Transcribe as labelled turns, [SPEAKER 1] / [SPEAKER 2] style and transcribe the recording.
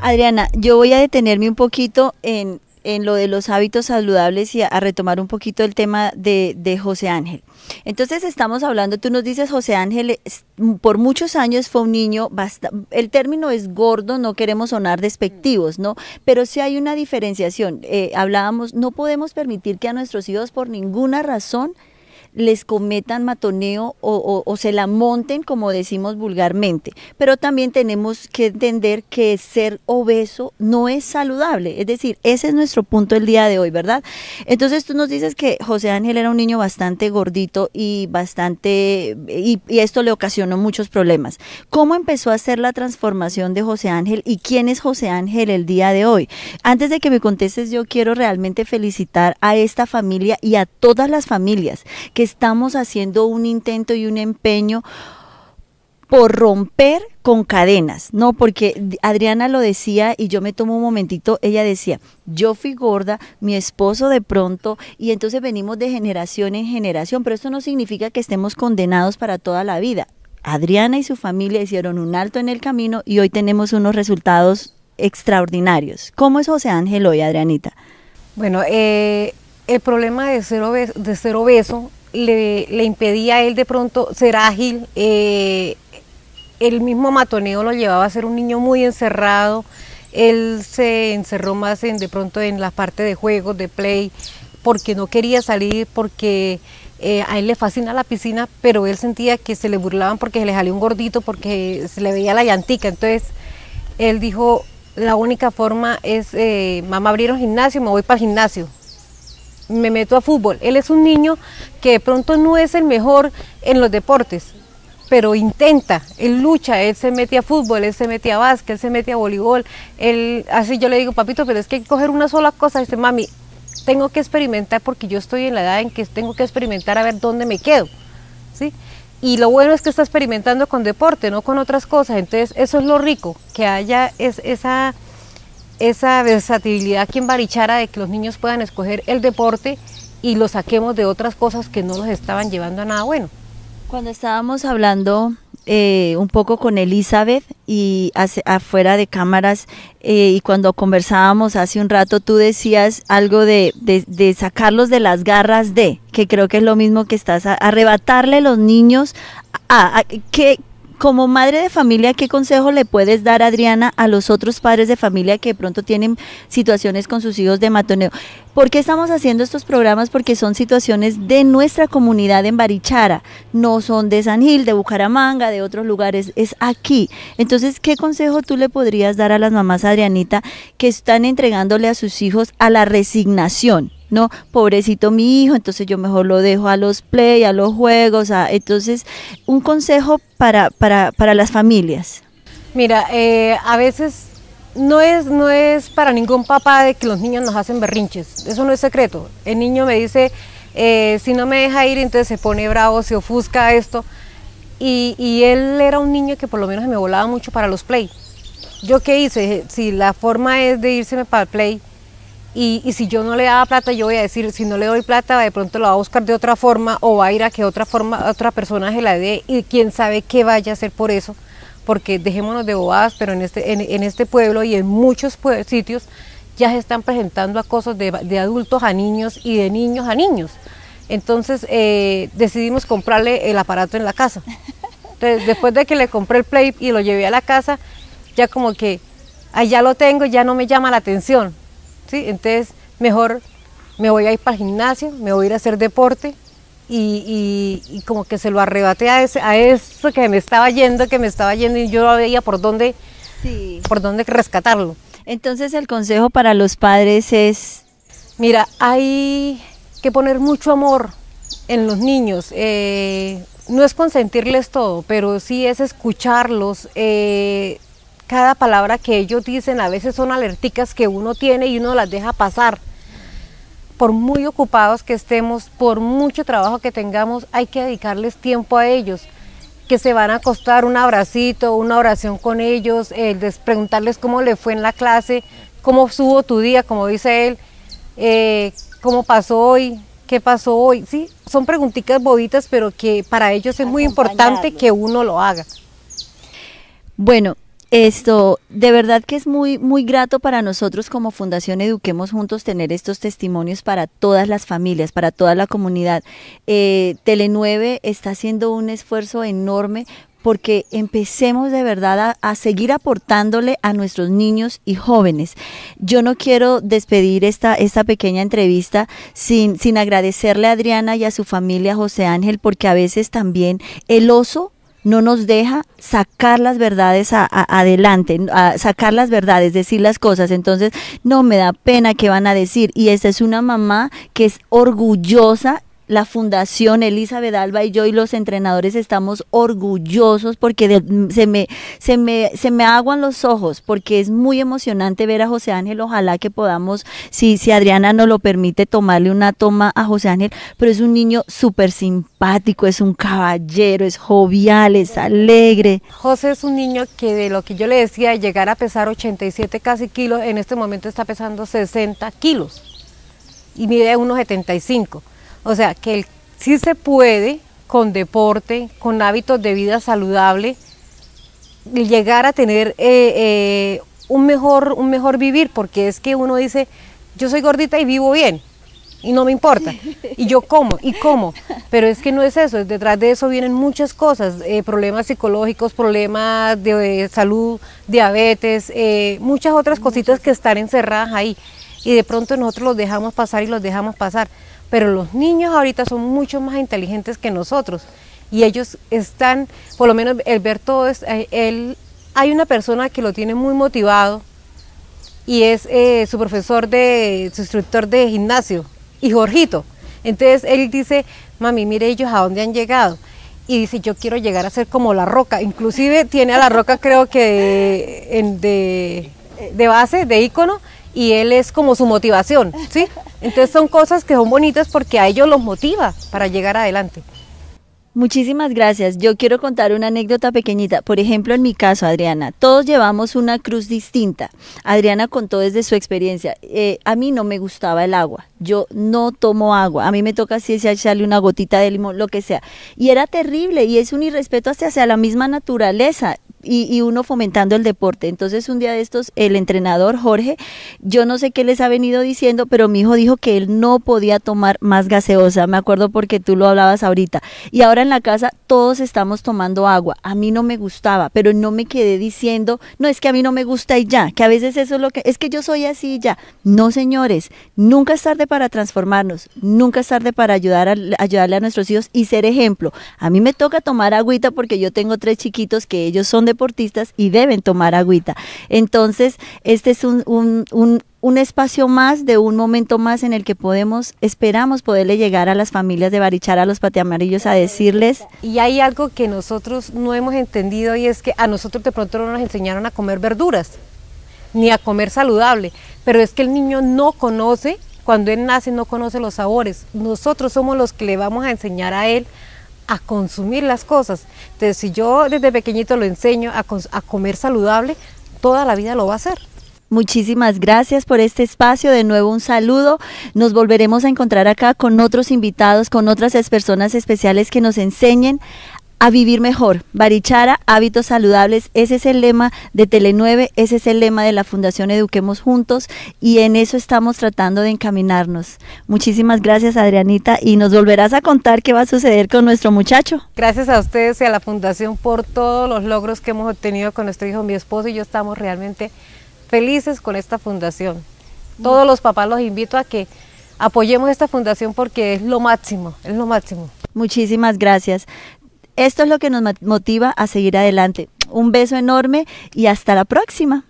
[SPEAKER 1] Adriana, yo voy a detenerme un poquito en, en lo de los hábitos saludables y a, retomar un poquito el tema de, de, José Ángel. Entonces estamos hablando, tú nos dices, José Ángel mm, por muchos años fue un niño, el término es gordo, no queremos sonar despectivos, ¿no? Pero sí hay una diferenciación. Eh, hablábamos, no podemos permitir que a nuestros hijos por ninguna razón les cometan matoneo o, se la monten, como decimos vulgarmente. Pero también tenemos que entender que ser obeso no es saludable. Es decir, ese es nuestro punto el día de hoy, ¿verdad? Entonces tú nos dices que José Ángel era un niño bastante gordito y bastante, y, esto le ocasionó muchos problemas. ¿Cómo empezó a ser la transformación de José Ángel y quién es José Ángel el día de hoy? Antes de que me contestes, yo quiero realmente felicitar a esta familia y a todas las familias estamos haciendo un intento y un empeño por romper con cadenas, ¿no? Porque Adriana lo decía y yo me tomo un momentito, ella decía, yo fui gorda, mi esposo de pronto, y entonces venimos de generación en generación, pero esto no significa que estemos condenados para toda la vida. Adriana y su familia hicieron un alto en el camino y hoy tenemos unos resultados extraordinarios. ¿Cómo es José Ángel hoy, Adrianita?
[SPEAKER 2] Bueno, eh, el problema de ser, de ser obeso le, impedía a él de pronto ser ágil. Eh, el mismo matoneo lo llevaba a ser un niño muy encerrado. Él se encerró más en, de pronto en la parte de juegos, de play, porque no quería salir, porque eh, a él le fascina la piscina, pero él sentía que se le burlaban porque se le salía un gordito, porque se le veía la llantica. Entonces él dijo, la única forma es, eh, mamá, abrieron un gimnasio, me voy para el gimnasio me meto a fútbol. Él es un niño que de pronto no es el mejor en los deportes, pero intenta, él lucha, él se mete a fútbol, él se mete a básquet, él se mete a voleibol, él, así yo le digo, papito, pero es que hay que coger una sola cosa, dice, mami, tengo que experimentar porque yo estoy en la edad en que tengo que experimentar a ver dónde me quedo, ¿sí? Y lo bueno es que está experimentando con deporte, no con otras cosas, entonces eso es lo rico, que haya es, esa esa versatilidad que en Barichara de que los niños puedan escoger el deporte
[SPEAKER 1] y lo saquemos de otras cosas que no los estaban llevando a nada bueno. Cuando estábamos hablando eh, un poco con Elizabeth y afuera de cámaras eh, y cuando conversábamos hace un rato tú decías algo de, de, sacarlos de las garras de, que creo que es lo mismo que estás, a, arrebatarle los niños a, a, como madre de familia, ¿qué consejo le puedes dar, Adriana, a los otros padres de familia que de pronto tienen situaciones con sus hijos de matoneo? ¿Por qué estamos haciendo estos programas? Porque son situaciones de nuestra comunidad en Barichara, no son de San Gil, de Bucaramanga, de otros lugares, es aquí. Entonces, ¿qué consejo tú le podrías dar a las mamás, Adrianita, que están entregándole a sus hijos a la resignación? no, pobrecito mi hijo, entonces yo mejor lo dejo a los play, a los juegos, entonces un consejo para, para, las familias.
[SPEAKER 2] Mira, eh, a veces no es, no es para ningún papá de que los niños nos hacen berrinches, eso no es secreto. El niño me dice, eh, si no me deja ir, entonces se pone bravo, se ofusca esto. Y, y, él era un niño que por lo menos me volaba mucho para los play. ¿Yo qué hice? Si la forma es de irseme para el play, y, si yo no le daba plata, yo voy a decir, si no le doy plata, de pronto lo va a buscar de otra forma o va a ir a que otra forma, otra persona se la dé y quién sabe qué vaya a hacer por eso, porque dejémonos de bobadas, pero en este, en, este pueblo y en muchos sitios ya se están presentando acosos de, de adultos a niños y de niños a niños. Entonces eh, decidimos comprarle el aparato en la casa. Entonces, después de que le compré el play y lo llevé a la casa, ya como que allá lo tengo, ya no me llama la atención entonces, mejor me voy a ir para el gimnasio, me voy a ir a hacer deporte y, como que se lo arrebaté a, eso que me estaba yendo, que me estaba yendo y yo no veía por dónde, por dónde rescatarlo. Entonces, el consejo para los padres es... Mira, hay que poner mucho amor en los niños. Eh, no es consentirles todo, pero sí es escucharlos, eh, cada palabra que ellos dicen, a veces son alerticas que uno tiene y uno las deja pasar. Por muy ocupados que estemos, por mucho trabajo que tengamos, hay que dedicarles tiempo a ellos, que se van a acostar un abracito, una oración con ellos, el preguntarles cómo le fue en la clase, cómo subo tu día, como dice él, eh, cómo pasó hoy, qué pasó hoy. Sí, son preguntitas bobitas, pero que para ellos es muy importante
[SPEAKER 1] que uno lo haga. Bueno, esto, de verdad que es muy, muy grato para nosotros como Fundación Eduquemos Juntos tener estos testimonios para todas las familias, para toda la comunidad. Eh, está haciendo un esfuerzo enorme porque empecemos de verdad a, seguir aportándole a nuestros niños y jóvenes. Yo no quiero despedir esta, esta pequeña entrevista sin, sin agradecerle a Adriana y a su familia José Ángel, porque a veces también el oso no nos deja sacar las verdades adelante, sacar las verdades, decir las cosas. Entonces, no me da pena que van a decir. Y esta es una mamá que es orgullosa la Fundación Elizabeth Alba y yo y los entrenadores estamos orgullosos porque mm, se, me, se, me, se me aguan los ojos porque es muy emocionante ver a José Ángel. Ojalá que podamos, si, si Adriana nos lo permite, tomarle una toma a José Ángel, pero es un niño súper simpático, es un caballero, es jovial, es alegre.
[SPEAKER 2] José es un niño que de lo que yo le decía, llegar a pesar 87 casi kilos, en este momento está pesando 60 kilos y mide 1,75 o sea, que sí se puede con deporte, con hábitos de vida saludable, llegar a tener eh, eh, un, mejor, un mejor vivir, porque es que uno dice, yo soy gordita y vivo bien, y no me importa, y yo como, y como, pero es que no es eso, detrás de eso vienen muchas cosas, eh, problemas psicológicos, problemas de, de salud, diabetes, muchas otras cositas que están encerradas ahí, y de pronto nosotros los dejamos pasar y los dejamos pasar pero los niños ahorita son mucho más inteligentes que nosotros y ellos están, por lo menos el ver todo, eh, él, hay una persona que lo tiene muy motivado y es eh, su profesor de, su instructor de gimnasio y Jorgito. Entonces él dice, mami, mire ellos a dónde han llegado. Y dice, yo quiero llegar a ser como la roca. Inclusive tiene a la roca creo que de, de base, de ícono, y él es como su motivación, ¿sí? Entonces son cosas que son
[SPEAKER 1] bonitas porque a ellos los motiva para llegar adelante. Muchísimas gracias. Yo quiero contar una anécdota pequeñita. Por ejemplo, en mi caso, Adriana, todos llevamos una cruz distinta. Adriana contó desde su experiencia. Eh, a mí no me gustaba el agua. Yo no tomo agua. A mí me toca así echarle una gotita de limón, lo que sea. Y era terrible y es un irrespeto hacia la misma naturaleza y, uno fomentando el deporte. Entonces un día de estos, el entrenador Jorge, yo no sé qué les ha venido diciendo, pero mi hijo dijo que él no podía tomar más gaseosa, me acuerdo porque tú lo hablabas ahorita. Y ahora en la casa todos estamos tomando agua, a mí no me gustaba, pero no me quedé diciendo, no es que a mí no me gusta y ya, que a veces eso es lo que, es que yo soy así y ya. No señores, nunca es tarde para transformarnos, nunca es tarde para ayudar a, ayudarle a nuestros hijos y ser ejemplo. A mí me toca tomar agüita porque yo tengo tres chiquitos que ellos son de deportistas y deben tomar agüita. Entonces, este es un, espacio más, de un momento más en el que podemos, esperamos poderle llegar a las familias de Barichara, a los pateamarillos, a decirles.
[SPEAKER 2] Y hay algo que nosotros no hemos entendido y es que a nosotros de pronto no nos enseñaron a comer verduras, ni a comer saludable, pero es que el niño no conoce, cuando él nace no conoce los sabores. Nosotros somos los que le vamos a enseñar a él a consumir las cosas.
[SPEAKER 1] Entonces, si yo desde pequeñito lo enseño a, comer saludable, toda la vida lo va a hacer. Muchísimas gracias por este espacio. De nuevo un saludo. Nos volveremos a encontrar acá con otros invitados, con otras personas especiales que nos enseñen a vivir mejor. Barichara, hábitos saludables, ese es el lema de Telenueve, ese es el lema de la Fundación Eduquemos Juntos y en eso estamos tratando de encaminarnos. Muchísimas gracias Adrianita y nos volverás a contar qué va a suceder con nuestro muchacho. Gracias a ustedes y a la
[SPEAKER 2] Fundación por todos los logros que hemos obtenido con nuestro hijo, mi esposo y yo estamos realmente felices con esta fundación. Todos los papás los invito a que apoyemos esta fundación
[SPEAKER 1] porque es lo máximo, es lo máximo. Muchísimas gracias. Esto es lo que nos motiva a seguir adelante. Un beso enorme y hasta la próxima.